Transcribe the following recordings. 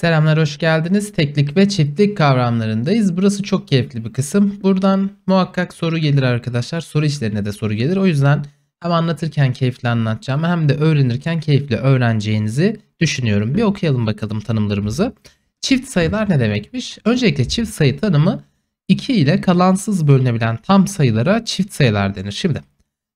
Selamlar hoş geldiniz. Teklik ve çiftlik kavramlarındayız. Burası çok keyifli bir kısım. Buradan muhakkak soru gelir arkadaşlar. Soru işlerine de soru gelir. O yüzden hem anlatırken keyifli anlatacağım hem de öğrenirken keyifli öğreneceğinizi düşünüyorum. Bir okuyalım bakalım tanımlarımızı. Çift sayılar ne demekmiş? Öncelikle çift sayı tanımı 2 ile kalansız bölünebilen tam sayılara çift sayılar denir. Şimdi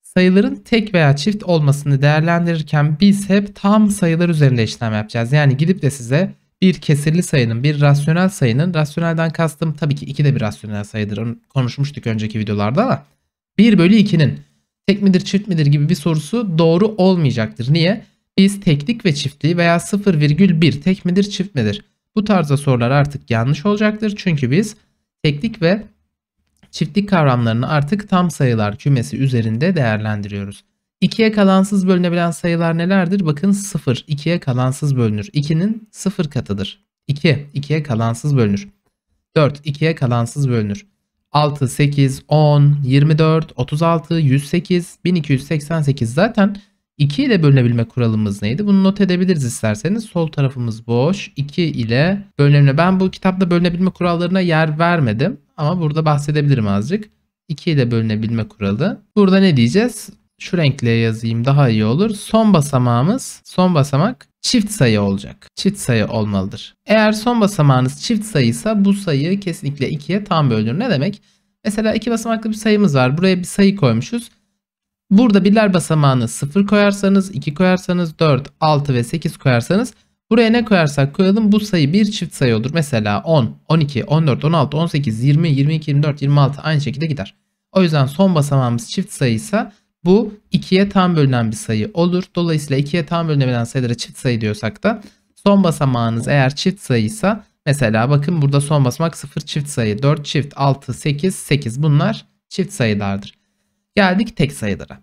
sayıların tek veya çift olmasını değerlendirirken biz hep tam sayılar üzerinde işlem yapacağız. Yani gidip de size bir kesirli sayının bir rasyonel sayının rasyonelden kastım tabii ki 2 de bir rasyonel sayıdır. Onu konuşmuştuk önceki videolarda ama 1 bölü 2'nin tek midir çift midir gibi bir sorusu doğru olmayacaktır. Niye? Biz teklik ve çiftliği veya 0,1 tek midir çift midir? Bu tarzda sorular artık yanlış olacaktır. Çünkü biz teklik ve çiftlik kavramlarını artık tam sayılar kümesi üzerinde değerlendiriyoruz. 2'ye kalansız bölünebilen sayılar nelerdir? Bakın 0 2'ye kalansız bölünür. 2'nin 0 katıdır. 2 2'ye kalansız bölünür. 4 2'ye kalansız bölünür. 6 8 10 24 36 108 1288 zaten 2 ile bölünebilme kuralımız neydi? Bunu not edebiliriz isterseniz. Sol tarafımız boş. 2 ile bölünebilme. Ben bu kitapta bölünebilme kurallarına yer vermedim. Ama burada bahsedebilirim azıcık. 2 ile bölünebilme kuralı. Burada ne diyeceğiz? şu renkle yazayım daha iyi olur. Son basamağımız son basamak çift sayı olacak. Çift sayı olmalıdır. Eğer son basamağınız çift sayıysa bu sayı kesinlikle 2'ye tam bölünür. Ne demek? Mesela iki basamaklı bir sayımız var. Buraya bir sayı koymuşuz. Burada birler basamağını 0 koyarsanız, 2 koyarsanız, 4, 6 ve 8 koyarsanız buraya ne koyarsak koyalım bu sayı bir çift sayı olur. Mesela 10, 12, 14, 16, 18, 20, 22, 24, 26 aynı şekilde gider. O yüzden son basamağımız çift sayıysa bu 2'ye tam bölünen bir sayı olur. Dolayısıyla 2'ye tam bölünebilen sayılara çift sayı diyorsak da son basamağınız eğer çift sayıysa mesela bakın burada son basamak 0 çift sayı 4 çift 6 8 8 bunlar çift sayılardır. Geldik tek sayılara.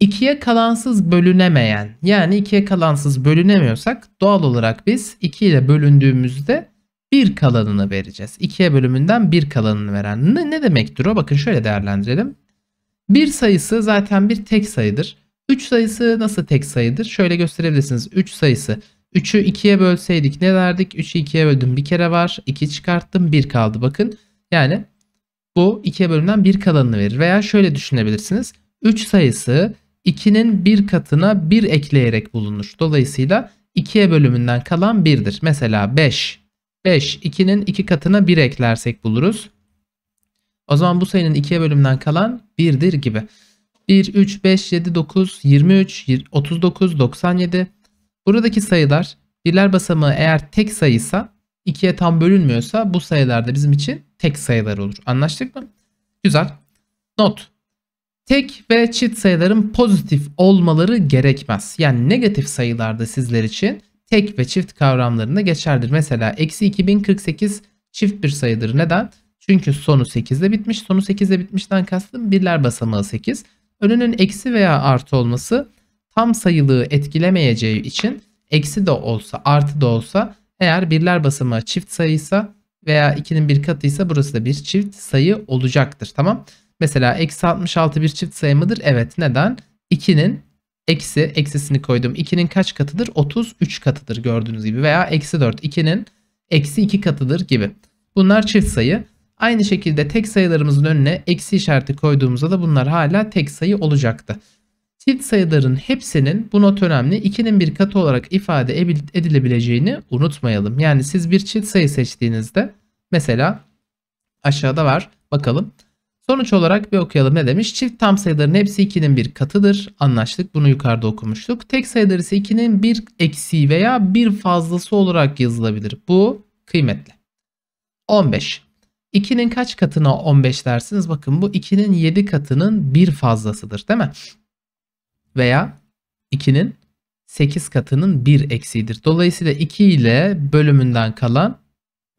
2'ye kalansız bölünemeyen yani 2'ye kalansız bölünemiyorsak doğal olarak biz 2 ile bölündüğümüzde 1 kalanını vereceğiz. 2'ye bölümünden 1 kalanını veren ne, ne demektir o? Bakın şöyle değerlendirelim. Bir sayısı zaten bir tek sayıdır. 3 sayısı nasıl tek sayıdır? Şöyle gösterebilirsiniz. 3 sayısı 3'ü 2'ye bölseydik ne derdik? 3'ü 2'ye böldüm bir kere var. 2 çıkarttım 1 kaldı bakın. Yani bu 2'ye bölümden 1 kalanını verir. Veya şöyle düşünebilirsiniz. 3 sayısı 2'nin 1 katına 1 ekleyerek bulunur. Dolayısıyla 2'ye bölümünden kalan 1'dir. Mesela 5. 5 2'nin 2 katına 1 eklersek buluruz. O zaman bu sayının ikiye bölümden kalan 1'dir gibi. 1, 3, 5, 7, 9, 23, 39, 97. Buradaki sayılar birler basamağı eğer tek sayıysa ikiye tam bölünmüyorsa bu sayılar da bizim için tek sayılar olur. Anlaştık mı? Güzel. Not. Tek ve çift sayıların pozitif olmaları gerekmez. Yani negatif sayılarda sizler için tek ve çift kavramlarında geçerlidir. Mesela eksi 2048 çift bir sayıdır. Neden? Çünkü sonu 8'de bitmiş. Sonu 8'de bitmişten kastım birler basamağı 8. Önünün eksi veya artı olması tam sayılığı etkilemeyeceği için eksi de olsa artı da olsa eğer birler basamağı çift sayıysa veya 2'nin bir katıysa burası da bir çift sayı olacaktır. Tamam. Mesela eksi 66 bir çift sayı mıdır? Evet. Neden? 2'nin eksi eksisini koydum. 2'nin kaç katıdır? 33 katıdır gördüğünüz gibi. Veya eksi 4. 2'nin eksi 2 katıdır gibi. Bunlar çift sayı. Aynı şekilde tek sayılarımızın önüne eksi işareti koyduğumuzda da bunlar hala tek sayı olacaktı. Çift sayıların hepsinin bu not önemli 2'nin bir katı olarak ifade edilebileceğini unutmayalım. Yani siz bir çift sayı seçtiğinizde mesela aşağıda var bakalım. Sonuç olarak bir okuyalım ne demiş? Çift tam sayıların hepsi 2'nin bir katıdır. Anlaştık bunu yukarıda okumuştuk. Tek sayıları ise 2'nin bir eksi veya bir fazlası olarak yazılabilir. Bu kıymetli. 15. 2'nin kaç katına 15 dersiniz? Bakın bu 2'nin 7 katının bir fazlasıdır değil mi? Veya 2'nin 8 katının bir eksiğidir. Dolayısıyla 2 ile bölümünden kalan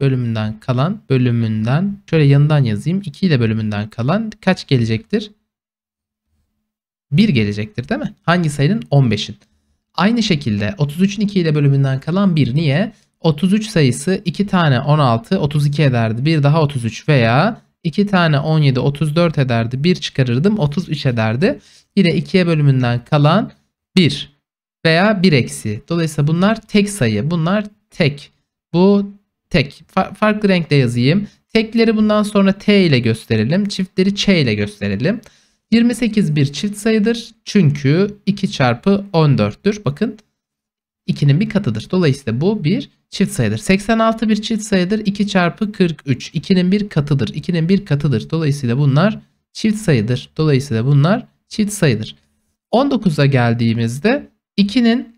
bölümünden kalan bölümünden şöyle yanından yazayım. 2 ile bölümünden kalan kaç gelecektir? 1 gelecektir değil mi? Hangi sayının? 15'in. Aynı şekilde 33'ün 2 ile bölümünden kalan 1. Niye? 33 sayısı 2 tane 16 32 ederdi. Bir daha 33 veya 2 tane 17 34 ederdi. 1 çıkarırdım 33 ederdi. Yine 2'ye bölümünden kalan 1 veya 1 eksi. Dolayısıyla bunlar tek sayı. Bunlar tek. Bu tek. Fa farklı renkte yazayım. Tekleri bundan sonra T ile gösterelim. Çiftleri Ç ile gösterelim. 28 bir çift sayıdır. Çünkü 2 çarpı 14'tür. Bakın 2'nin bir katıdır. Dolayısıyla bu bir çift sayıdır. 86 bir çift sayıdır. 2 çarpı 43. 2'nin bir katıdır. 2'nin bir katıdır. Dolayısıyla bunlar çift sayıdır. Dolayısıyla bunlar çift sayıdır. 19'a geldiğimizde 2'nin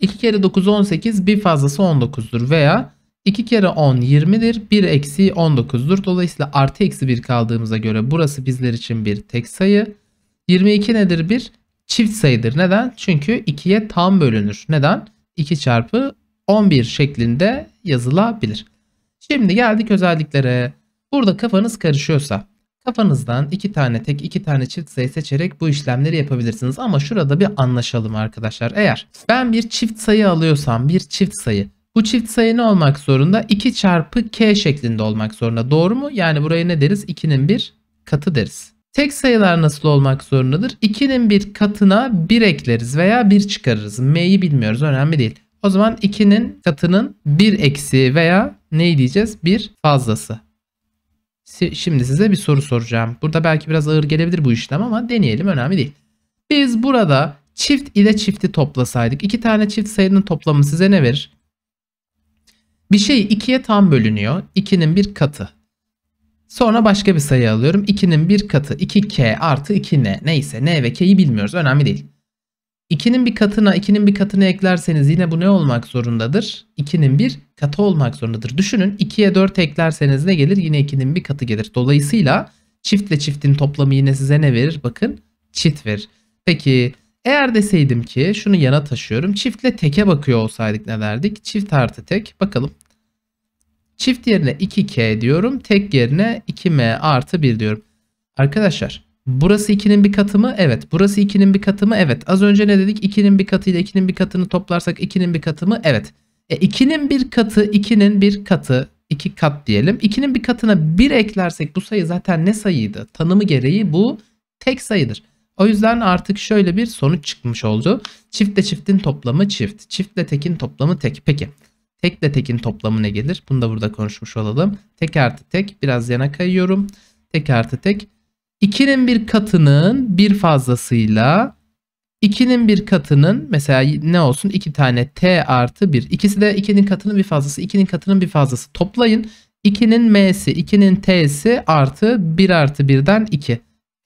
2 kere 9 18 bir fazlası 19'dur veya 2 kere 10 20'dir 1 eksi 19'dur. Dolayısıyla artı eksi 1 kaldığımıza göre burası bizler için bir tek sayı. 22 nedir 1? çift sayıdır. Neden? Çünkü 2'ye tam bölünür. Neden? 2 çarpı 11 şeklinde yazılabilir. Şimdi geldik özelliklere. Burada kafanız karışıyorsa kafanızdan iki tane tek iki tane çift sayı seçerek bu işlemleri yapabilirsiniz. Ama şurada bir anlaşalım arkadaşlar. Eğer ben bir çift sayı alıyorsam bir çift sayı bu çift sayı ne olmak zorunda? 2 çarpı k şeklinde olmak zorunda. Doğru mu? Yani buraya ne deriz? 2'nin bir katı deriz. Tek sayılar nasıl olmak zorundadır? 2'nin bir katına 1 ekleriz veya 1 çıkarırız. M'yi bilmiyoruz önemli değil. O zaman 2'nin katının 1 eksi veya neyi diyeceğiz? 1 fazlası. Şimdi size bir soru soracağım. Burada belki biraz ağır gelebilir bu işlem ama deneyelim önemli değil. Biz burada çift ile çifti toplasaydık. iki tane çift sayının toplamı size ne verir? Bir şey ikiye tam bölünüyor. 2'nin bir katı. Sonra başka bir sayı alıyorum. 2'nin bir katı 2k artı 2n. Neyse n ve k'yi bilmiyoruz. Önemli değil. 2'nin bir katına 2'nin bir katını eklerseniz yine bu ne olmak zorundadır? 2'nin bir katı olmak zorundadır. Düşünün 2'ye 4 eklerseniz ne gelir? Yine 2'nin bir katı gelir. Dolayısıyla çiftle çiftin toplamı yine size ne verir? Bakın çift verir. Peki eğer deseydim ki şunu yana taşıyorum. Çiftle teke bakıyor olsaydık ne derdik? Çift artı tek. Bakalım Çift yerine 2k diyorum. Tek yerine 2m artı 1 diyorum. Arkadaşlar burası 2'nin bir katı mı? Evet. Burası 2'nin bir katı mı? Evet. Az önce ne dedik? 2'nin bir katı ile 2'nin bir katını toplarsak 2'nin bir katı mı? Evet. E, 2'nin bir katı 2'nin bir katı 2 kat diyelim. 2'nin bir katına 1 eklersek bu sayı zaten ne sayıydı? Tanımı gereği bu tek sayıdır. O yüzden artık şöyle bir sonuç çıkmış oldu. Çiftle çiftin toplamı çift. Çiftle tekin toplamı tek. Peki Tekle tekin toplamı ne gelir? Bunu da burada konuşmuş olalım. Tek artı tek biraz yana kayıyorum. Tek artı tek 2'nin bir katının bir fazlasıyla 2'nin bir katının mesela ne olsun 2 tane t artı 1. İkisi de 2'nin katının bir fazlası 2'nin katının bir fazlası toplayın. 2'nin m'si 2'nin t'si artı 1 artı 1'den 2.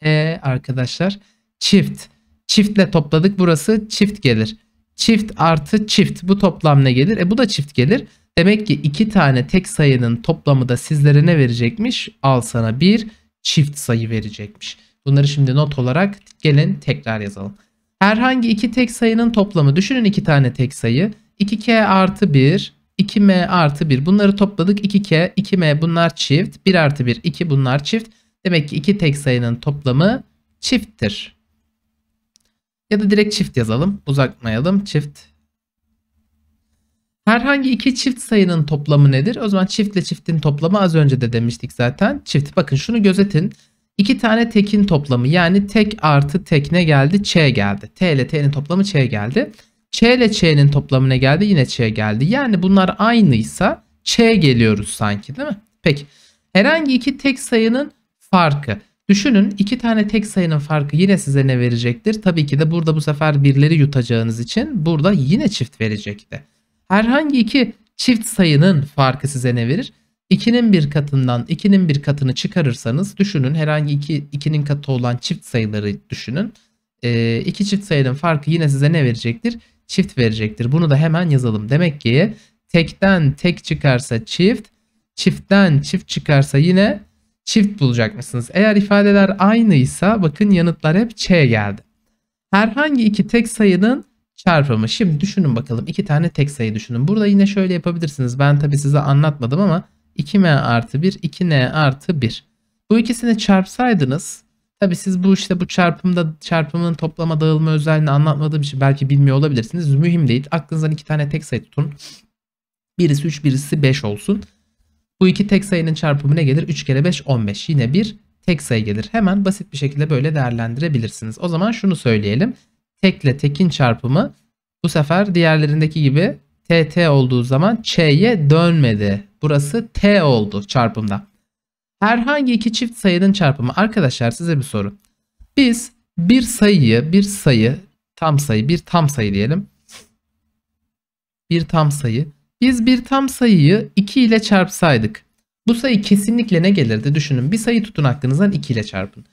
E arkadaşlar çift. Çiftle topladık burası çift gelir çift artı çift bu toplam ne gelir? E bu da çift gelir. Demek ki iki tane tek sayının toplamı da sizlere ne verecekmiş? Al sana bir çift sayı verecekmiş. Bunları şimdi not olarak gelin tekrar yazalım. Herhangi iki tek sayının toplamı düşünün iki tane tek sayı. 2k artı 1, 2m artı 1 bunları topladık 2k, 2m bunlar çift, 1 artı 1 2 bunlar çift. Demek ki iki tek sayının toplamı çifttir. Ya da direkt çift yazalım. Uzatmayalım. Çift. Herhangi iki çift sayının toplamı nedir? O zaman çiftle çiftin toplamı az önce de demiştik zaten. Çift. Bakın şunu gözetin. İki tane tekin toplamı yani tek artı tek ne geldi? Ç geldi. T ile T'nin toplamı Ç geldi. Ç ile Ç'nin toplamı ne geldi? Yine Ç geldi. Yani bunlar aynıysa Ç geliyoruz sanki değil mi? Peki. Herhangi iki tek sayının farkı. Düşünün iki tane tek sayının farkı yine size ne verecektir? Tabii ki de burada bu sefer birleri yutacağınız için burada yine çift verecekti. Herhangi iki çift sayının farkı size ne verir? 2'nin bir katından 2'nin bir katını çıkarırsanız düşünün herhangi 2 iki, 2'nin katı olan çift sayıları düşünün. E, iki çift sayının farkı yine size ne verecektir? Çift verecektir. Bunu da hemen yazalım. Demek ki tekten tek çıkarsa çift, çiftten çift çıkarsa yine çift bulacakmışsınız. Eğer ifadeler aynıysa bakın yanıtlar hep Ç geldi. Herhangi iki tek sayının çarpımı. Şimdi düşünün bakalım iki tane tek sayı düşünün. Burada yine şöyle yapabilirsiniz. Ben tabi size anlatmadım ama 2M artı 1, 2N artı 1. Bu ikisini çarpsaydınız tabi siz bu işte bu çarpımda çarpımın toplama dağılma özelliğini anlatmadığım için belki bilmiyor olabilirsiniz. Mühim değil. Aklınızdan iki tane tek sayı tutun. Birisi 3 birisi 5 olsun. Bu iki tek sayının çarpımı ne gelir? 3 kere 5 15. Yine bir tek sayı gelir. Hemen basit bir şekilde böyle değerlendirebilirsiniz. O zaman şunu söyleyelim. Tekle tekin çarpımı bu sefer diğerlerindeki gibi TT olduğu zaman Ç'ye dönmedi. Burası T oldu çarpımda. Herhangi iki çift sayının çarpımı. Arkadaşlar size bir soru. Biz bir sayıyı, bir sayı, tam sayı, bir tam sayı diyelim. Bir tam sayı biz bir tam sayıyı 2 ile çarpsaydık. Bu sayı kesinlikle ne gelirdi? Düşünün bir sayı tutun aklınızdan 2 ile çarpın.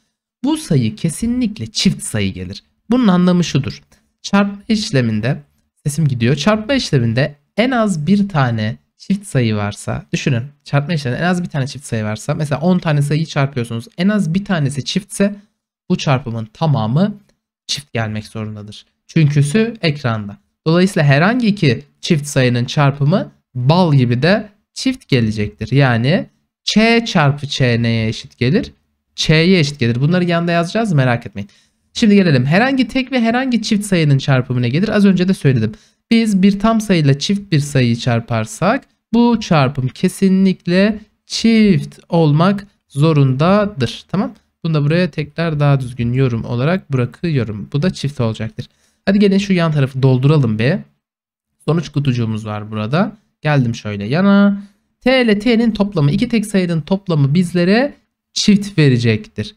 Bu sayı kesinlikle çift sayı gelir. Bunun anlamı şudur. Çarpma işleminde sesim gidiyor. Çarpma işleminde en az bir tane çift sayı varsa düşünün çarpma işleminde en az bir tane çift sayı varsa mesela 10 tane sayıyı çarpıyorsunuz. En az bir tanesi çiftse bu çarpımın tamamı çift gelmek zorundadır. Çünküsü ekranda. Dolayısıyla herhangi iki çift sayının çarpımı bal gibi de çift gelecektir. Yani ç çarpı ç neye eşit gelir? ç'ye eşit gelir. Bunları yanında yazacağız merak etmeyin. Şimdi gelelim herhangi tek ve herhangi çift sayının çarpımına gelir. Az önce de söyledim. Biz bir tam sayıyla çift bir sayıyı çarparsak bu çarpım kesinlikle çift olmak zorundadır. Tamam. Bunu da buraya tekrar daha düzgün yorum olarak bırakıyorum. Bu da çift olacaktır. Hadi gelin şu yan tarafı dolduralım be. Sonuç kutucuğumuz var burada. Geldim şöyle yana. T ile T'nin toplamı iki tek sayının toplamı bizlere çift verecektir.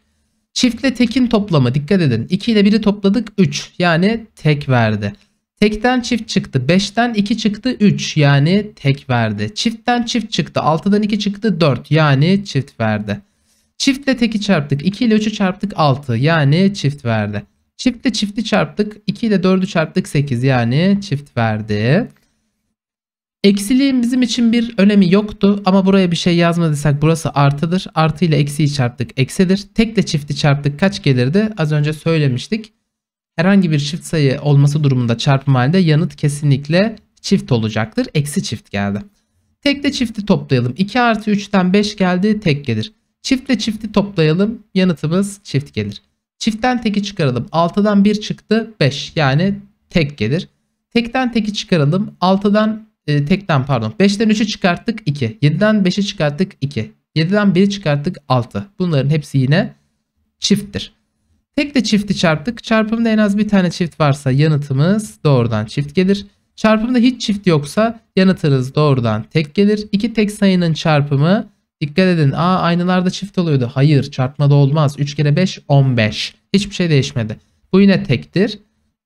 Çiftle tekin toplamı dikkat edin. 2 ile 1'i topladık 3 yani tek verdi. Tekten çift çıktı. 5'ten 2 çıktı 3 yani tek verdi. Çiftten çift çıktı. 6'dan 2 çıktı 4 yani çift verdi. Çiftle teki çarptık. 2 ile 3'ü çarptık 6 yani çift verdi. Çiftle çifti çarptık. 2 ile 4'ü çarptık 8 yani çift verdi. Eksiliğin bizim için bir önemi yoktu ama buraya bir şey yazmadıysak burası artıdır. Artı ile eksiyi çarptık eksidir. Tekle çifti çarptık kaç gelirdi? Az önce söylemiştik. Herhangi bir çift sayı olması durumunda çarpma halinde yanıt kesinlikle çift olacaktır. Eksi çift geldi. Tekle çifti toplayalım. 2 artı 3'ten 5 geldi tek gelir. Çiftle çifti toplayalım. Yanıtımız çift gelir. Çiftten teki çıkaralım. 6'dan 1 çıktı 5 yani tek gelir. Tekten teki çıkaralım. 6'dan e, tekten pardon 5'ten 3'ü çıkarttık 2. 7'den 5'i çıkarttık 2. 7'den 1'i çıkarttık 6. Bunların hepsi yine çifttir. Tek de çifti çarptık. Çarpımda en az bir tane çift varsa yanıtımız doğrudan çift gelir. Çarpımda hiç çift yoksa yanıtınız doğrudan tek gelir. İki tek sayının çarpımı Dikkat edin. Aa aynalarda çift oluyordu. Hayır çarpmada olmaz. 3 kere 5 15. Hiçbir şey değişmedi. Bu yine tektir.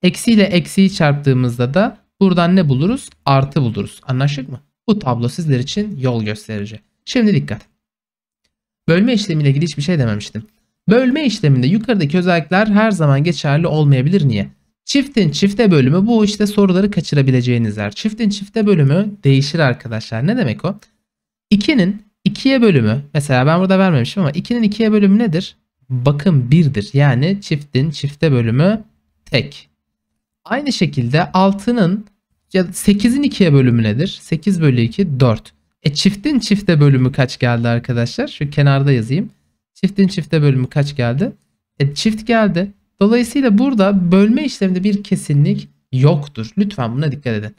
Eksi ile eksiyi çarptığımızda da buradan ne buluruz? Artı buluruz. Anlaştık mı? Bu tablo sizler için yol gösterici. Şimdi dikkat. Bölme işlemiyle ilgili hiçbir şey dememiştim. Bölme işleminde yukarıdaki özellikler her zaman geçerli olmayabilir. Niye? Çiftin çifte bölümü bu işte soruları kaçırabileceğiniz yer. Çiftin çifte bölümü değişir arkadaşlar. Ne demek o? 2'nin 2'ye bölümü mesela ben burada vermemişim ama 2'nin 2'ye bölümü nedir? Bakın 1'dir. Yani çiftin çifte bölümü tek. Aynı şekilde 6'nın ya 8'in 2'ye bölümü nedir? 8 bölü 2 4. E çiftin çifte bölümü kaç geldi arkadaşlar? Şu kenarda yazayım. Çiftin çifte bölümü kaç geldi? E çift geldi. Dolayısıyla burada bölme işleminde bir kesinlik yoktur. Lütfen buna dikkat edin.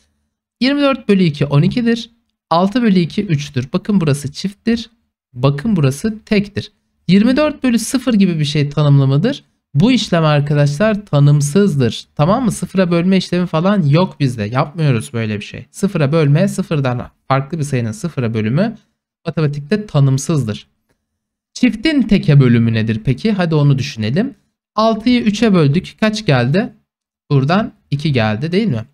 24 bölü 2 12'dir. 6 bölü 2 3'tür. Bakın burası çifttir. Bakın burası tektir. 24 bölü 0 gibi bir şey tanımlamadır. Bu işlem arkadaşlar tanımsızdır. Tamam mı? Sıfıra bölme işlemi falan yok bizde. Yapmıyoruz böyle bir şey. Sıfıra bölme sıfırdan farklı bir sayının sıfıra bölümü matematikte tanımsızdır. Çiftin teke bölümü nedir peki? Hadi onu düşünelim. 6'yı 3'e böldük. Kaç geldi? Buradan 2 geldi değil mi?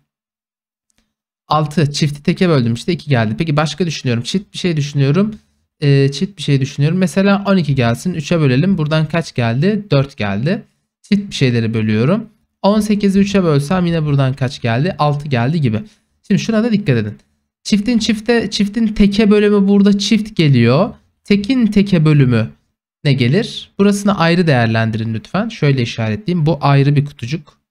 6 çifti teke böldüm işte 2 geldi. Peki başka düşünüyorum. Çift bir şey düşünüyorum. E, çift bir şey düşünüyorum. Mesela 12 gelsin 3'e bölelim. Buradan kaç geldi? 4 geldi. Çift bir şeyleri bölüyorum. 18'i 3'e bölsem yine buradan kaç geldi? 6 geldi gibi. Şimdi şuna da dikkat edin. Çiftin çifte çiftin teke bölümü burada çift geliyor. Tekin teke bölümü ne gelir? Burasını ayrı değerlendirin lütfen. Şöyle işaretleyeyim. Bu ayrı bir kutucuk.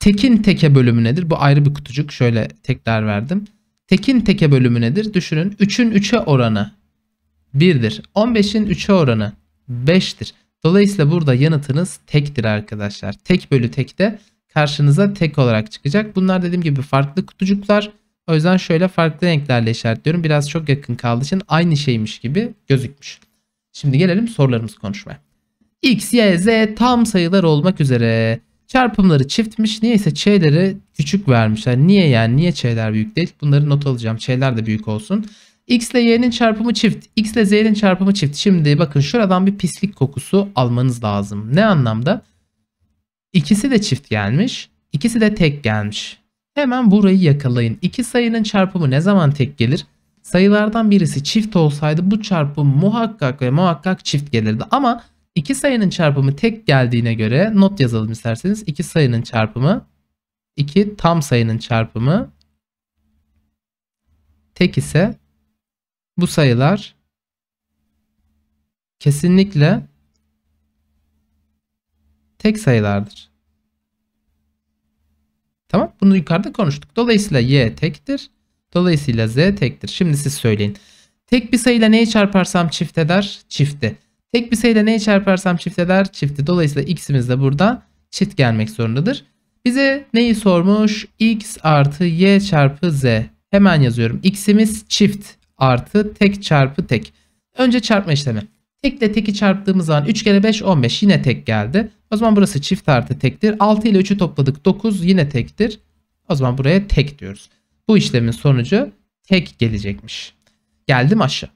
Tekin teke bölümü nedir? Bu ayrı bir kutucuk. Şöyle tekrar verdim. Tekin teke bölümü nedir? Düşünün 3'ün 3'e oranı 1'dir. 15'in 3'e oranı 5'tir. Dolayısıyla burada yanıtınız tektir arkadaşlar. Tek bölü tek de karşınıza tek olarak çıkacak. Bunlar dediğim gibi farklı kutucuklar. O yüzden şöyle farklı renklerle işaretliyorum. Biraz çok yakın kaldığı için aynı şeymiş gibi gözükmüş. Şimdi gelelim sorularımız konuşmaya. X, Y, Z tam sayılar olmak üzere Çarpımları çiftmiş. Niyeyse ç'leri küçük vermişler. Niye yani? Niye çeyler büyük değil? Bunları not alacağım. çeyler de büyük olsun. X ile y'nin çarpımı çift. X ile z'nin çarpımı çift. Şimdi bakın şuradan bir pislik kokusu almanız lazım. Ne anlamda? İkisi de çift gelmiş. İkisi de tek gelmiş. Hemen burayı yakalayın. İki sayının çarpımı ne zaman tek gelir? Sayılardan birisi çift olsaydı bu çarpım muhakkak ve muhakkak çift gelirdi. Ama İki sayının çarpımı tek geldiğine göre not yazalım isterseniz. iki sayının çarpımı, iki tam sayının çarpımı, tek ise bu sayılar kesinlikle tek sayılardır. Tamam bunu yukarıda konuştuk. Dolayısıyla y tektir. Dolayısıyla z tektir. Şimdi siz söyleyin. Tek bir sayıyla neyi çarparsam çift eder? Çifti. Tek bir sayıda neyi çarparsam çift eder? Çifti. Dolayısıyla x'imiz de burada çift gelmek zorundadır. Bize neyi sormuş? x artı y çarpı z. Hemen yazıyorum. x'imiz çift artı tek çarpı tek. Önce çarpma işlemi. Tekle teki çarptığımız zaman 3 kere 5 15 yine tek geldi. O zaman burası çift artı tektir. 6 ile 3'ü topladık 9 yine tektir. O zaman buraya tek diyoruz. Bu işlemin sonucu tek gelecekmiş. Geldim aşağı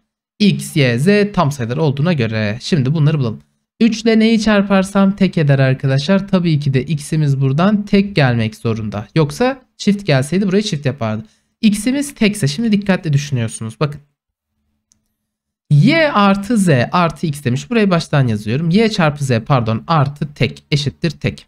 x, y, z tam sayılar olduğuna göre. Şimdi bunları bulalım. 3 ile neyi çarparsam tek eder arkadaşlar. Tabii ki de x'imiz buradan tek gelmek zorunda. Yoksa çift gelseydi burayı çift yapardı. x'imiz tekse şimdi dikkatli düşünüyorsunuz. Bakın. y artı z artı x demiş. Burayı baştan yazıyorum. y çarpı z pardon artı tek eşittir tek.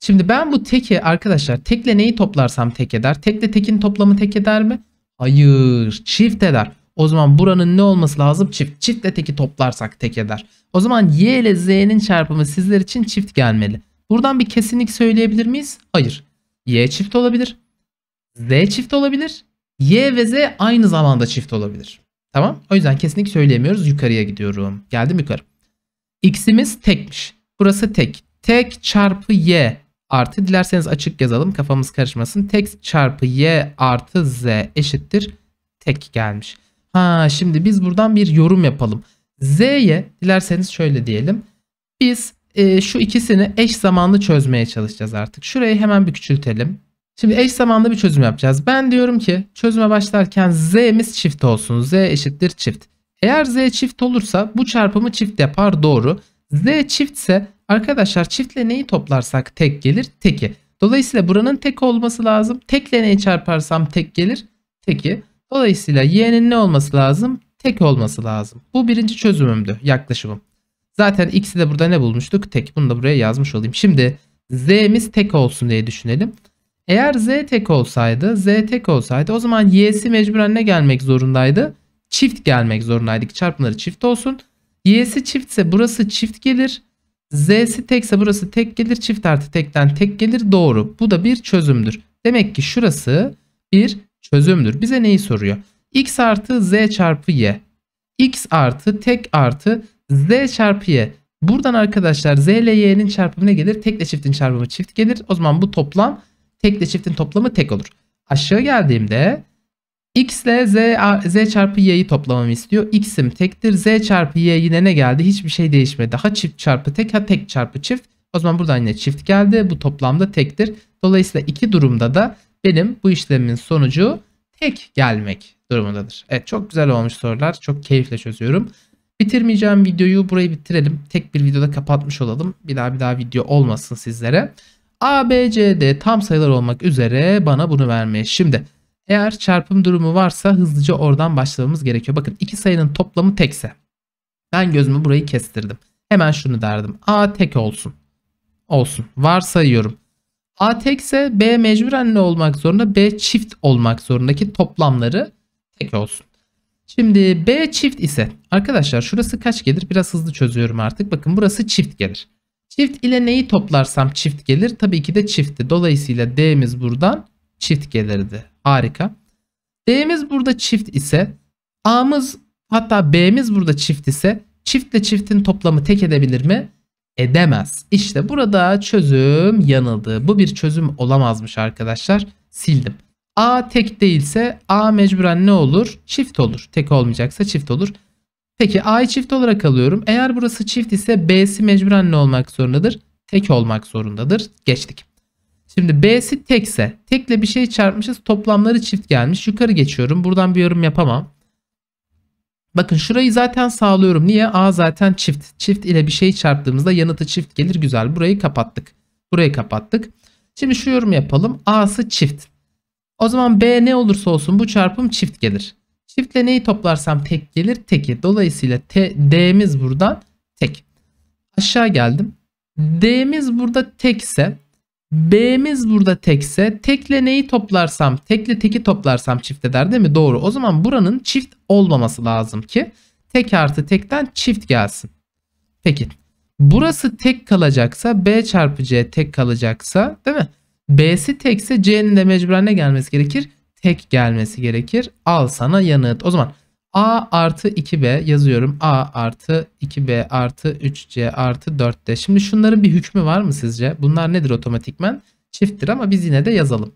Şimdi ben bu teki arkadaşlar tekle neyi toplarsam tek eder. Tekle tekin toplamı tek eder mi? Hayır çift eder. O zaman buranın ne olması lazım? Çift. Çiftle teki toplarsak tek eder. O zaman y ile z'nin çarpımı sizler için çift gelmeli. Buradan bir kesinlik söyleyebilir miyiz? Hayır. y çift olabilir. z çift olabilir. y ve z aynı zamanda çift olabilir. Tamam. O yüzden kesinlik söyleyemiyoruz. Yukarıya gidiyorum. Geldim yukarı. x'imiz tekmiş. Burası tek. Tek çarpı y artı dilerseniz açık yazalım kafamız karışmasın. Tek çarpı y artı z eşittir tek gelmiş. Ha şimdi biz buradan bir yorum yapalım. Z'ye dilerseniz şöyle diyelim. Biz e, şu ikisini eş zamanlı çözmeye çalışacağız artık. Şurayı hemen bir küçültelim. Şimdi eş zamanlı bir çözüm yapacağız. Ben diyorum ki çözüme başlarken z'miz çift olsun. z eşittir çift. Eğer z çift olursa bu çarpımı çift yapar doğru. z çiftse arkadaşlar çiftle neyi toplarsak tek gelir teki. Dolayısıyla buranın tek olması lazım. Tekle neyi çarparsam tek gelir teki. Dolayısıyla y'nin ne olması lazım? Tek olması lazım. Bu birinci çözümümdü yaklaşımım. Zaten x'i de burada ne bulmuştuk? Tek. Bunu da buraya yazmış olayım. Şimdi z'miz tek olsun diye düşünelim. Eğer z tek olsaydı, z tek olsaydı o zaman y'si mecburen ne gelmek zorundaydı? Çift gelmek zorundaydı ki çarpımları çift olsun. Y'si çiftse burası çift gelir. Z'si tekse burası tek gelir. Çift artı tekten tek gelir. Doğru. Bu da bir çözümdür. Demek ki şurası bir çözümdür. Bize neyi soruyor? x artı z çarpı y. x artı tek artı z çarpı y. Buradan arkadaşlar z ile y'nin çarpımı ne gelir? Tekle çiftin çarpımı çift gelir. O zaman bu toplam tekle çiftin toplamı tek olur. Aşağı geldiğimde x ile z, z çarpı y'yi toplamamı istiyor. x'im tektir. z çarpı y yine ne geldi? Hiçbir şey değişmedi. Ha çift çarpı tek ha tek çarpı çift. O zaman buradan yine çift geldi. Bu toplamda tektir. Dolayısıyla iki durumda da benim bu işlemin sonucu tek gelmek durumundadır. Evet çok güzel olmuş sorular. Çok keyifle çözüyorum. Bitirmeyeceğim videoyu burayı bitirelim. Tek bir videoda kapatmış olalım. Bir daha bir daha video olmasın sizlere. A, B, C, D tam sayılar olmak üzere bana bunu vermiş. Şimdi eğer çarpım durumu varsa hızlıca oradan başlamamız gerekiyor. Bakın iki sayının toplamı tekse. Ben gözümü burayı kestirdim. Hemen şunu derdim. A tek olsun. Olsun. Varsayıyorum. A tekse B mecburen ne olmak zorunda? B çift olmak zorundaki toplamları tek olsun. Şimdi B çift ise arkadaşlar şurası kaç gelir? Biraz hızlı çözüyorum artık. Bakın burası çift gelir. Çift ile neyi toplarsam çift gelir? Tabii ki de çiftti. Dolayısıyla D'miz buradan çift gelirdi. Harika. D'miz burada çift ise A'mız hatta B'miz burada çift ise çiftle çiftin toplamı tek edebilir mi? edemez. İşte burada çözüm yanıldı. Bu bir çözüm olamazmış arkadaşlar. Sildim. A tek değilse A mecburen ne olur? Çift olur. Tek olmayacaksa çift olur. Peki A'yı çift olarak alıyorum. Eğer burası çift ise B'si mecburen ne olmak zorundadır? Tek olmak zorundadır. Geçtik. Şimdi B'si tekse tekle bir şey çarpmışız toplamları çift gelmiş. Yukarı geçiyorum. Buradan bir yorum yapamam. Bakın şurayı zaten sağlıyorum. Niye? A zaten çift. Çift ile bir şey çarptığımızda yanıtı çift gelir. Güzel. Burayı kapattık. Burayı kapattık. Şimdi şu yorum yapalım. A'sı çift. O zaman B ne olursa olsun bu çarpım çift gelir. Çiftle neyi toplarsam tek gelir teki. Dolayısıyla T, D'miz buradan tek. Aşağı geldim. D'miz burada tekse B'miz burada tekse tekle neyi toplarsam tekle teki toplarsam çift eder değil mi? Doğru. O zaman buranın çift olmaması lazım ki tek artı tekten çift gelsin. Peki burası tek kalacaksa B çarpı C tek kalacaksa değil mi? B'si tekse C'nin de mecburen ne gelmesi gerekir? Tek gelmesi gerekir. Al sana yanıt. O zaman A artı 2B yazıyorum. A artı 2B artı 3C artı 4D. Şimdi şunların bir hükmü var mı sizce? Bunlar nedir otomatikmen? Çifttir ama biz yine de yazalım.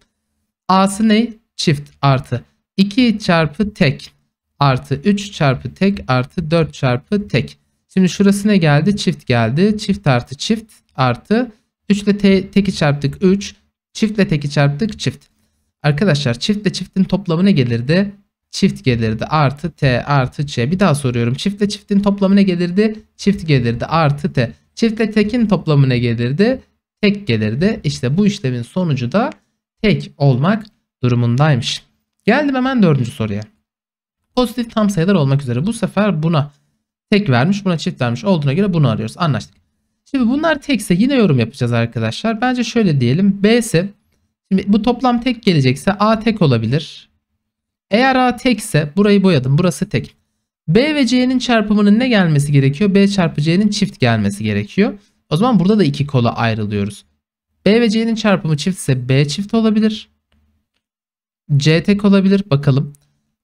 A'sı ne? Çift artı 2 çarpı tek artı 3 çarpı tek artı 4 çarpı tek. Şimdi şurası ne geldi? Çift geldi. Çift artı çift artı 3 ile te, teki çarptık 3. çift ile teki çarptık çift. Arkadaşlar çift ile çiftin toplamı ne gelirdi? Çift gelirdi artı t artı ç. Bir daha soruyorum. Çiftle çiftin toplamı ne gelirdi? Çift gelirdi artı t. Çiftle tekin toplamı ne gelirdi? Tek gelirdi. İşte bu işlemin sonucu da tek olmak durumundaymış. Geldim hemen dördüncü soruya. Pozitif tam sayılar olmak üzere. Bu sefer buna tek vermiş buna çift vermiş olduğuna göre bunu arıyoruz. Anlaştık. Şimdi bunlar tekse yine yorum yapacağız arkadaşlar. Bence şöyle diyelim. B ise şimdi bu toplam tek gelecekse A tek olabilir. Eğer A tekse burayı boyadım. Burası tek. B ve C'nin çarpımının ne gelmesi gerekiyor? B çarpı C'nin çift gelmesi gerekiyor. O zaman burada da iki kola ayrılıyoruz. B ve C'nin çarpımı çift ise B çift olabilir. C tek olabilir. Bakalım.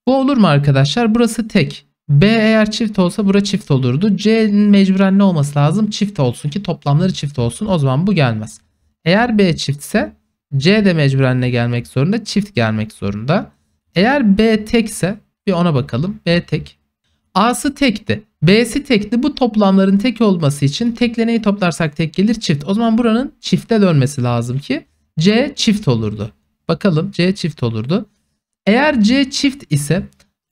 Bu olur mu arkadaşlar? Burası tek. B eğer çift olsa bura çift olurdu. C'nin mecburen ne olması lazım? Çift olsun ki toplamları çift olsun. O zaman bu gelmez. Eğer B çiftse C de mecburen ne gelmek zorunda? Çift gelmek zorunda. Eğer B tekse bir ona bakalım. B tek. A'sı tekti. B'si tekti. Bu toplamların tek olması için tekle neyi toplarsak tek gelir çift. O zaman buranın çifte dönmesi lazım ki C çift olurdu. Bakalım C çift olurdu. Eğer C çift ise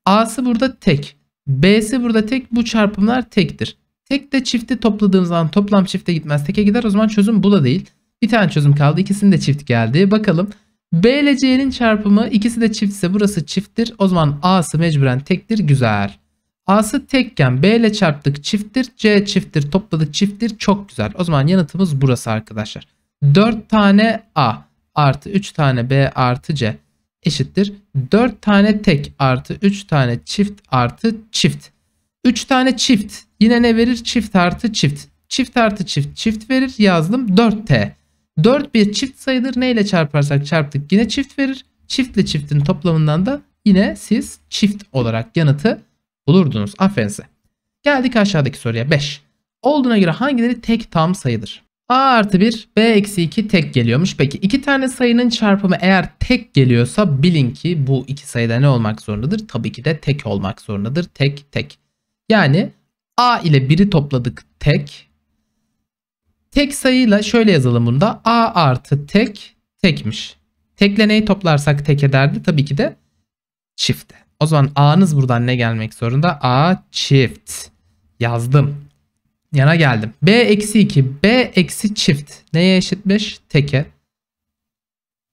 A'sı burada tek. B'si burada tek. Bu çarpımlar tektir. Tek de çifti topladığım zaman toplam çifte gitmez. Teke gider. O zaman çözüm bu da değil. Bir tane çözüm kaldı. İkisinin de çift geldi. Bakalım. B ile C'nin çarpımı ikisi de çiftse burası çifttir. O zaman A'sı mecburen tektir. Güzel. A'sı tekken B ile çarptık çifttir. C çifttir topladık çifttir. Çok güzel. O zaman yanıtımız burası arkadaşlar. 4 tane A artı 3 tane B artı C eşittir. 4 tane tek artı 3 tane çift artı çift. 3 tane çift yine ne verir? Çift artı çift. Çift artı çift çift verir yazdım 4T. 4 bir çift sayıdır. Ne ile çarparsak çarptık yine çift verir. Çiftle çiftin toplamından da yine siz çift olarak yanıtı bulurdunuz. Aferin size. Geldik aşağıdaki soruya 5. Olduğuna göre hangileri tek tam sayıdır? A artı 1, B eksi 2 tek geliyormuş. Peki iki tane sayının çarpımı eğer tek geliyorsa bilin ki bu iki sayıda ne olmak zorundadır? Tabii ki de tek olmak zorundadır. Tek tek. Yani A ile 1'i topladık tek. Tek sayıyla şöyle yazalım bunda. A artı tek tekmiş. Tekle neyi toplarsak tek ederdi? Tabii ki de çifte. O zaman A'nız buradan ne gelmek zorunda? A çift. Yazdım. Yana geldim. B eksi 2. B eksi çift. Neye eşitmiş? Teke.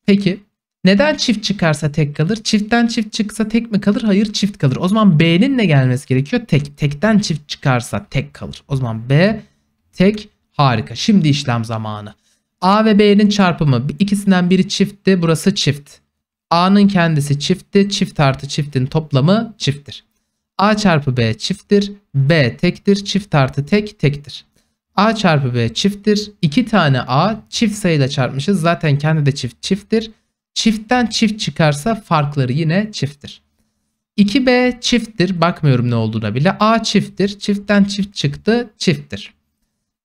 Peki. Neden çift çıkarsa tek kalır? Çiftten çift çıksa tek mi kalır? Hayır çift kalır. O zaman B'nin ne gelmesi gerekiyor? Tek. Tekten çift çıkarsa tek kalır. O zaman B tek Harika. Şimdi işlem zamanı. A ve B'nin çarpımı. ikisinden biri çiftti. Burası çift. A'nın kendisi çiftti. Çift artı çiftin toplamı çifttir. A çarpı B çifttir. B tektir. Çift artı tek tektir. A çarpı B çifttir. İki tane A çift sayıyla çarpmışız. Zaten kendi de çift çifttir. Çiftten çift çıkarsa farkları yine çifttir. 2B çifttir. Bakmıyorum ne olduğuna bile. A çifttir. Çiftten çift çıktı. Çifttir.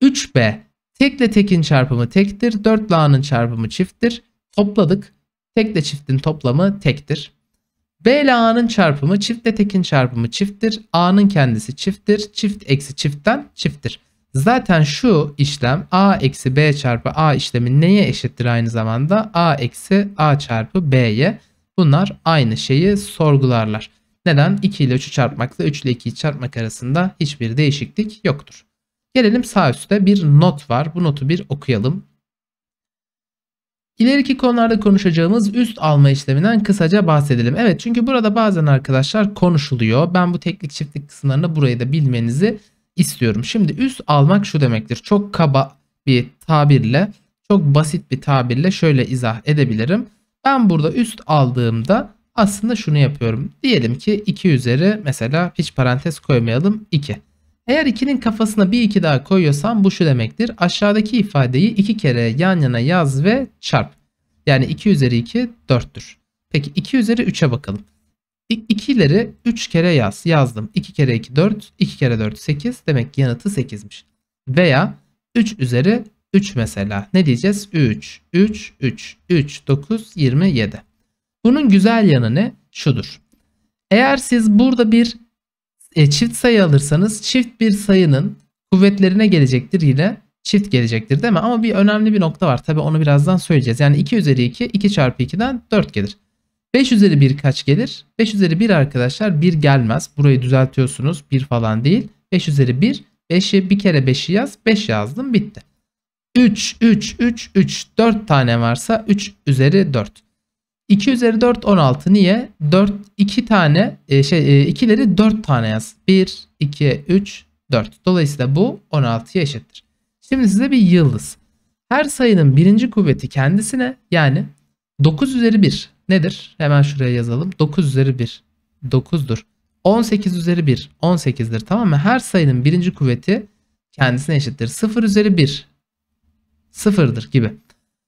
3B tekle tekin çarpımı tektir. 4 ile A'nın çarpımı çifttir. Topladık. Tekle çiftin toplamı tektir. B ile A'nın çarpımı çiftle tekin çarpımı çifttir. A'nın kendisi çifttir. Çift eksi çiftten çifttir. Zaten şu işlem A eksi B çarpı A işlemi neye eşittir aynı zamanda? A eksi A çarpı B'ye. Bunlar aynı şeyi sorgularlar. Neden? 2 ile 3'ü çarpmakla 3 ile 2'yi çarpmak arasında hiçbir değişiklik yoktur. Gelelim sağ üstte bir not var. Bu notu bir okuyalım. İleriki konularda konuşacağımız üst alma işleminden kısaca bahsedelim. Evet çünkü burada bazen arkadaşlar konuşuluyor. Ben bu teklik çiftlik kısımlarını burayı da bilmenizi istiyorum. Şimdi üst almak şu demektir. Çok kaba bir tabirle, çok basit bir tabirle şöyle izah edebilirim. Ben burada üst aldığımda aslında şunu yapıyorum. Diyelim ki 2 üzeri mesela hiç parantez koymayalım 2. Eğer 2'nin kafasına bir 2 daha koyuyorsam bu şu demektir. Aşağıdaki ifadeyi 2 kere yan yana yaz ve çarp. Yani 2 üzeri 2 4'tür. Peki 2 üzeri 3'e bakalım. 2'leri 3 kere yaz. Yazdım. 2 kere 2 4. 2 kere 4 8. Demek ki yanıtı 8'miş. Veya 3 üzeri 3 mesela. Ne diyeceğiz? 3, 3, 3, 3, 9, 27. Bunun güzel yanı ne? Şudur. Eğer siz burada bir e, çift sayı alırsanız çift bir sayının kuvvetlerine gelecektir yine çift gelecektir değil mi? Ama bir önemli bir nokta var. Tabi onu birazdan söyleyeceğiz. Yani 2 üzeri 2, 2 çarpı 2'den 4 gelir. 5 üzeri 1 kaç gelir? 5 üzeri 1 arkadaşlar 1 gelmez. Burayı düzeltiyorsunuz 1 falan değil. 5 üzeri 1, 5'i bir kere 5'i yaz. 5 yazdım bitti. 3, 3, 3, 3, 4 tane varsa 3 üzeri 4. 2 üzeri 4 16 niye? 4 2 tane e, şey e, 4 tane yaz. 1 2 3 4. Dolayısıyla bu 16'ya eşittir. Şimdi size bir yıldız. Her sayının birinci kuvveti kendisine yani 9 üzeri 1 nedir? Hemen şuraya yazalım. 9 üzeri 1 9'dur. 18 üzeri 1 18'dir tamam mı? Her sayının birinci kuvveti kendisine eşittir. 0 üzeri 1 0'dır gibi.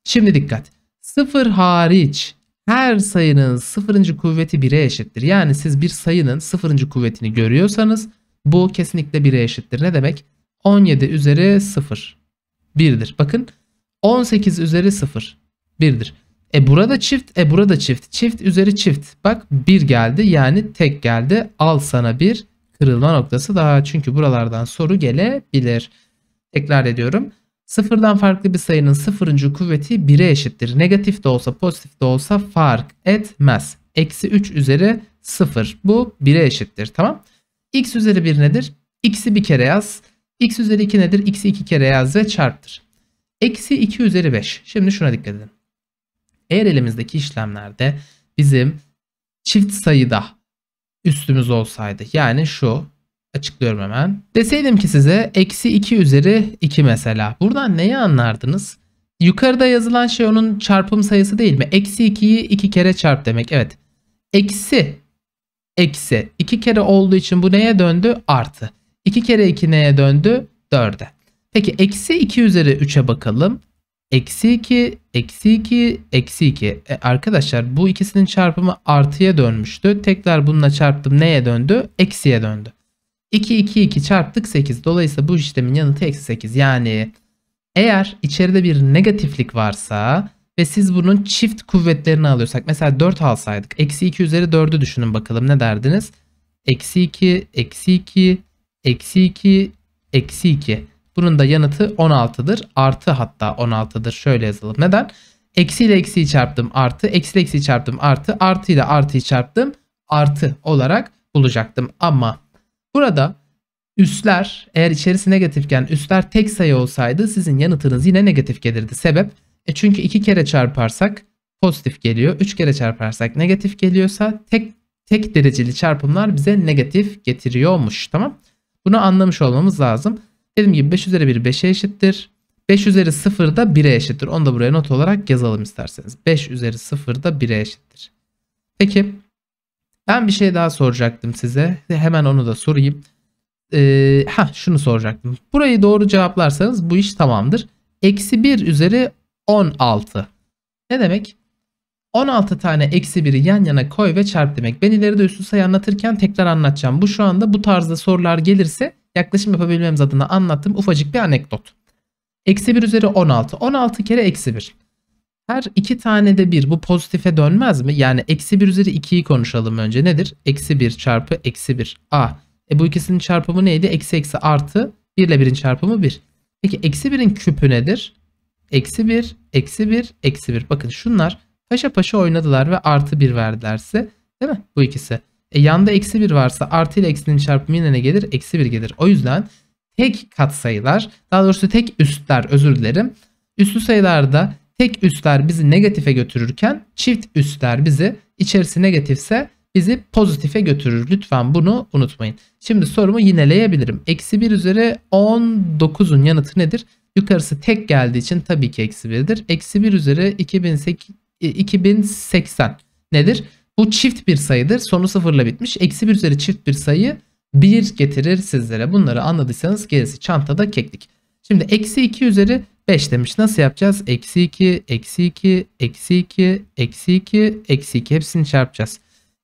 Şimdi dikkat. 0 hariç her sayının sıfırıncı kuvveti 1'e eşittir. Yani siz bir sayının sıfırıncı kuvvetini görüyorsanız bu kesinlikle 1'e eşittir. Ne demek? 17 üzeri 0 1'dir. Bakın 18 üzeri 0 1'dir. E burada çift, e burada çift. Çift üzeri çift. Bak 1 geldi yani tek geldi. Al sana bir kırılma noktası daha. Çünkü buralardan soru gelebilir. Tekrar ediyorum. Sıfırdan farklı bir sayının sıfırıncı kuvveti 1'e eşittir. Negatif de olsa pozitif de olsa fark etmez. Eksi 3 üzeri 0 bu 1'e eşittir tamam. X üzeri 1 nedir? X'i bir kere yaz. X üzeri 2 nedir? X'i 2 kere yaz ve çarptır. Eksi 2 üzeri 5. Şimdi şuna dikkat edin. Eğer elimizdeki işlemlerde bizim çift sayıda üstümüz olsaydı yani şu Açıklıyorum hemen. Deseydim ki size eksi 2 üzeri 2 mesela. Buradan neyi anlardınız? Yukarıda yazılan şey onun çarpım sayısı değil mi? Eksi 2'yi 2 kere çarp demek. Evet. Eksi. Eksi. 2 kere olduğu için bu neye döndü? Artı. 2 kere 2 neye döndü? 4'e. Peki eksi 2 üzeri 3'e bakalım. Eksi 2, eksi 2, eksi 2. E arkadaşlar bu ikisinin çarpımı artıya dönmüştü. Tekrar bununla çarptım. Neye döndü? Eksiye döndü. 2, 2, 2 çarptık 8. Dolayısıyla bu işlemin yanıtı eksi 8. Yani eğer içeride bir negatiflik varsa ve siz bunun çift kuvvetlerini alıyorsak. Mesela 4 alsaydık. Eksi 2 üzeri 4'ü düşünün bakalım ne derdiniz? Eksi 2, eksi 2, eksi 2, eksi 2. Bunun da yanıtı 16'dır. Artı hatta 16'dır. Şöyle yazalım. Neden? Eksi ile eksiyi çarptım artı. Eksi ile eksiyi çarptım artı. Artı ile artıyı çarptım artı olarak bulacaktım. Ama Burada üsler eğer içerisi negatifken üsler tek sayı olsaydı sizin yanıtınız yine negatif gelirdi. Sebep? E çünkü 2 kere çarparsak pozitif geliyor. 3 kere çarparsak negatif geliyorsa tek tek dereceli çarpımlar bize negatif getiriyormuş. Tamam. Bunu anlamış olmamız lazım. Dediğim gibi 5 üzeri 1 5'e eşittir. 5 üzeri 0 da 1'e eşittir. Onu da buraya not olarak yazalım isterseniz. 5 üzeri 0 da 1'e eşittir. Peki ben bir şey daha soracaktım size. Hemen onu da sorayım. Ee, ha şunu soracaktım. Burayı doğru cevaplarsanız bu iş tamamdır. Eksi 1 üzeri 16. Ne demek? 16 tane eksi 1'i yan yana koy ve çarp demek. Ben ileride üstü sayı anlatırken tekrar anlatacağım. Bu şu anda bu tarzda sorular gelirse yaklaşım yapabilmemiz adına anlattığım ufacık bir anekdot. Eksi 1 üzeri 16. 16 kere eksi 1. Her iki tane de bir bu pozitife dönmez mi? Yani eksi 1 üzeri 2'yi konuşalım önce. Nedir? Eksi 1 çarpı eksi 1. A. E bu ikisinin çarpımı neydi? Eksi eksi artı 1 ile 1'in çarpımı 1. Peki eksi 1'in küpü nedir? Eksi 1, eksi 1, eksi 1. Bakın şunlar paşa paşa oynadılar ve artı 1 verdilerse değil mi? Bu ikisi. E yanda eksi 1 varsa artı ile eksinin çarpımı yine ne gelir? Eksi 1 gelir. O yüzden tek katsayılar daha doğrusu tek üstler özür dilerim. Üstü sayılarda Tek üstler bizi negatife götürürken çift üstler bizi içerisi negatifse bizi pozitife götürür. Lütfen bunu unutmayın. Şimdi sorumu yineleyebilirim. Eksi 1 üzeri 19'un yanıtı nedir? Yukarısı tek geldiği için tabii ki eksi 1'dir. Eksi 1 üzeri 2008, 2080 e, nedir? Bu çift bir sayıdır. Sonu sıfırla bitmiş. Eksi 1 üzeri çift bir sayı 1 getirir sizlere. Bunları anladıysanız gerisi çantada keklik. Şimdi eksi 2 üzeri 5 demiş. Nasıl yapacağız? Eksi 2, eksi 2, eksi 2, eksi 2, eksi 2. Hepsini çarpacağız.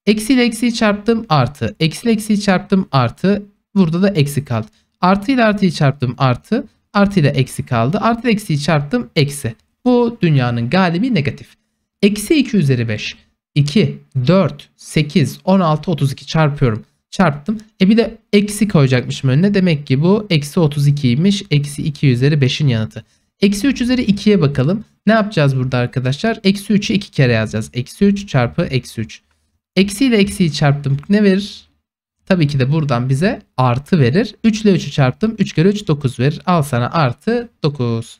Eksi ile eksiyi çarptım artı. Eksi ile eksiyi çarptım artı. Burada da eksi kaldı. Artı ile artıyı çarptım artı. Artı ile eksi kaldı. Artı ile eksiyi çarptım eksi. Bu dünyanın galibi negatif. Eksi 2 üzeri 5. 2, 4, 8, 16, 32 çarpıyorum. Çarptım. E bir de eksi koyacakmışım önüne. Demek ki bu eksi 32'ymiş. Eksi 2 üzeri 5'in yanıtı. Eksi 3 üzeri 2'ye bakalım. Ne yapacağız burada arkadaşlar? Eksi 3'ü 2 kere yazacağız. Eksi 3 çarpı eksi 3. Eksi ile eksiyi çarptım. Ne verir? Tabii ki de buradan bize artı verir. 3 ile 3'ü çarptım. 3 kere 3 9 verir. Al sana artı 9.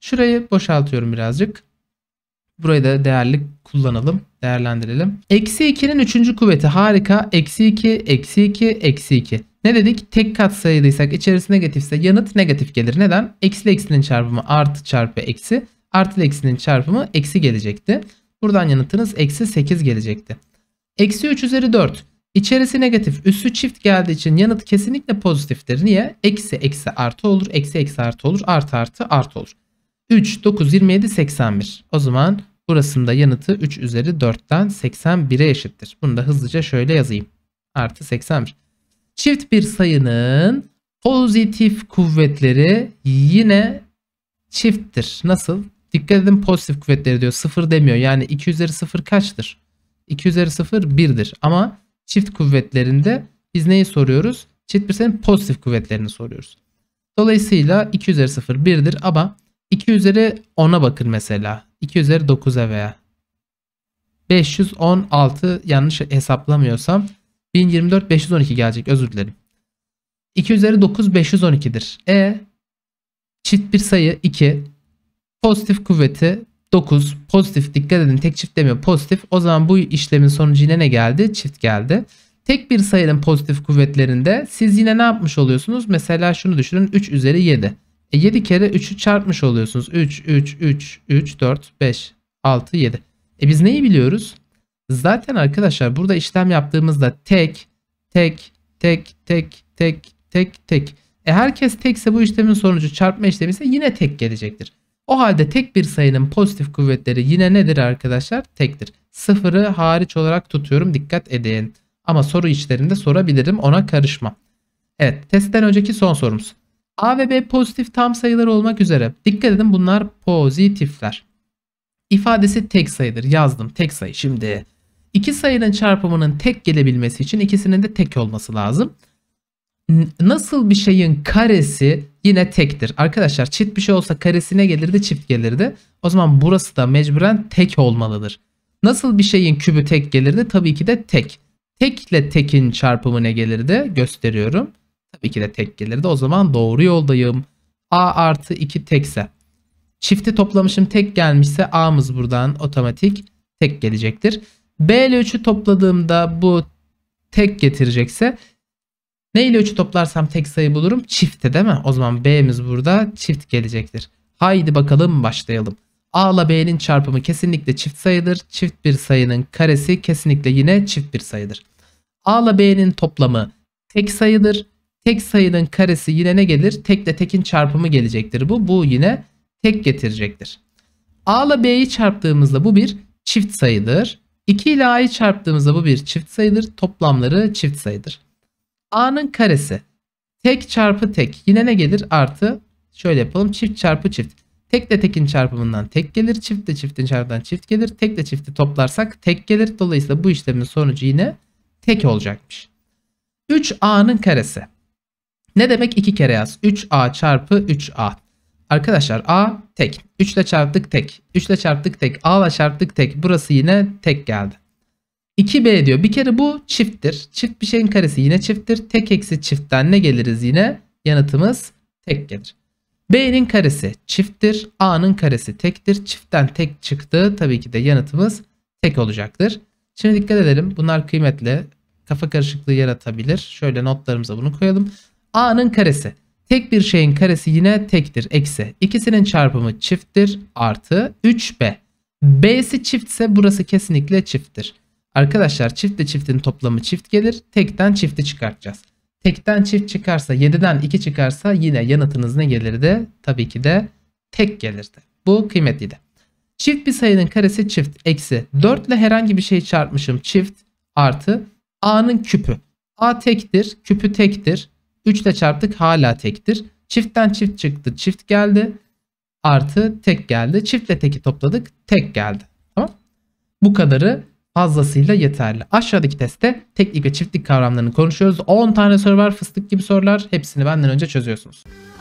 Şurayı boşaltıyorum birazcık. Burayı da değerli kullanalım, değerlendirelim. Eksi 2'nin üçüncü kuvveti harika. Eksi 2, eksi 2, eksi 2. Ne dedik? Tek kat sayılıysak içerisi negatifse yanıt negatif gelir. Neden? Eksi eksinin çarpımı artı çarpı eksi. Artı eksinin çarpımı eksi gelecekti. Buradan yanıtınız eksi 8 gelecekti. Eksi 3 üzeri 4. İçerisi negatif. Üssü çift geldiği için yanıt kesinlikle pozitiftir. Niye? Eksi eksi artı olur. Eksi eksi artı olur. Artı artı artı olur. 3, 9, 27, 81. O zaman Burasında yanıtı 3 üzeri 4'ten 81'e eşittir. Bunu da hızlıca şöyle yazayım. Artı 81. Çift bir sayının pozitif kuvvetleri yine çifttir. Nasıl? Dikkat edin pozitif kuvvetleri diyor. 0 demiyor. Yani 2 üzeri 0 kaçtır? 2 üzeri 0 1'dir. Ama çift kuvvetlerinde biz neyi soruyoruz? Çift bir sayının pozitif kuvvetlerini soruyoruz. Dolayısıyla 2 üzeri 0 1'dir ama 2 üzeri 10'a bakın mesela. 2 üzeri 9'a veya 516 yanlış hesaplamıyorsam 1024 512 gelecek özür dilerim. 2 üzeri 9 512'dir. E çift bir sayı 2 pozitif kuvveti 9 pozitif dikkat edin tek çift demiyor pozitif o zaman bu işlemin sonucu yine ne geldi çift geldi. Tek bir sayının pozitif kuvvetlerinde siz yine ne yapmış oluyorsunuz? Mesela şunu düşünün 3 üzeri 7. E 7 kere 3'ü çarpmış oluyorsunuz. 3, 3, 3, 3, 4, 5, 6, 7. E biz neyi biliyoruz? Zaten arkadaşlar burada işlem yaptığımızda tek, tek, tek, tek, tek, tek, tek. E herkes tekse bu işlemin sonucu çarpma işlemi ise yine tek gelecektir. O halde tek bir sayının pozitif kuvvetleri yine nedir arkadaşlar? Tektir. Sıfırı hariç olarak tutuyorum dikkat edin. Ama soru işlerinde sorabilirim ona karışma. Evet testten önceki son sorumuz. A ve B pozitif tam sayılar olmak üzere. Dikkat edin bunlar pozitifler. İfadesi tek sayıdır. Yazdım tek sayı. Şimdi iki sayının çarpımının tek gelebilmesi için ikisinin de tek olması lazım. Nasıl bir şeyin karesi yine tektir. Arkadaşlar çift bir şey olsa karesine gelirdi çift gelirdi. O zaman burası da mecburen tek olmalıdır. Nasıl bir şeyin kübü tek gelirdi? Tabii ki de tek. Tekle tekin çarpımı ne gelirdi? Gösteriyorum tabii ki de tek gelirdi. O zaman doğru yoldayım. A artı 2 tekse. Çifti toplamışım tek gelmişse A'mız buradan otomatik tek gelecektir. B ile 3'ü topladığımda bu tek getirecekse ne ile 3'ü toplarsam tek sayı bulurum? Çifte değil mi? O zaman B'miz burada çift gelecektir. Haydi bakalım başlayalım. A ile B'nin çarpımı kesinlikle çift sayıdır. Çift bir sayının karesi kesinlikle yine çift bir sayıdır. A ile B'nin toplamı tek sayıdır. Tek sayının karesi yine ne gelir? Tek Tekle tekin çarpımı gelecektir bu. Bu yine tek getirecektir. A ile B'yi çarptığımızda bu bir çift sayıdır. 2 ile A'yı çarptığımızda bu bir çift sayıdır. Toplamları çift sayıdır. A'nın karesi. Tek çarpı tek. Yine ne gelir? Artı. Şöyle yapalım. Çift çarpı çift. Tek de tekin çarpımından tek gelir. Çift de çiftin çarpımından çift gelir. Tek de çifti toplarsak tek gelir. Dolayısıyla bu işlemin sonucu yine tek olacakmış. 3A'nın karesi. Ne demek 2 kere yaz? 3a çarpı 3a. Arkadaşlar a tek. 3 ile çarptık tek. 3 ile çarptık tek. a ile çarptık tek. Burası yine tek geldi. 2b diyor. Bir kere bu çifttir. Çift bir şeyin karesi yine çifttir. Tek eksi çiftten ne geliriz yine? Yanıtımız tek gelir. b'nin karesi çifttir. a'nın karesi tektir. Çiftten tek çıktı. Tabii ki de yanıtımız tek olacaktır. Şimdi dikkat edelim. Bunlar kıymetli. Kafa karışıklığı yaratabilir. Şöyle notlarımıza bunu koyalım. A'nın karesi. Tek bir şeyin karesi yine tektir. Eksi. İkisinin çarpımı çifttir. Artı 3B. B'si çiftse burası kesinlikle çifttir. Arkadaşlar çiftle çiftin toplamı çift gelir. Tekten çifti çıkartacağız. Tekten çift çıkarsa 7'den 2 çıkarsa yine yanıtınız ne gelirdi? Tabii ki de tek gelirdi. Bu kıymetliydi. Çift bir sayının karesi çift eksi 4 ile herhangi bir şey çarpmışım çift artı a'nın küpü. a tektir küpü tektir 3 ile çarptık hala tektir. Çiftten çift çıktı çift geldi. Artı tek geldi. Çiftle teki topladık tek geldi. Tamam. Bu kadarı fazlasıyla yeterli. Aşağıdaki testte teklik ve çiftlik kavramlarını konuşuyoruz. 10 tane soru var fıstık gibi sorular. Hepsini benden önce çözüyorsunuz.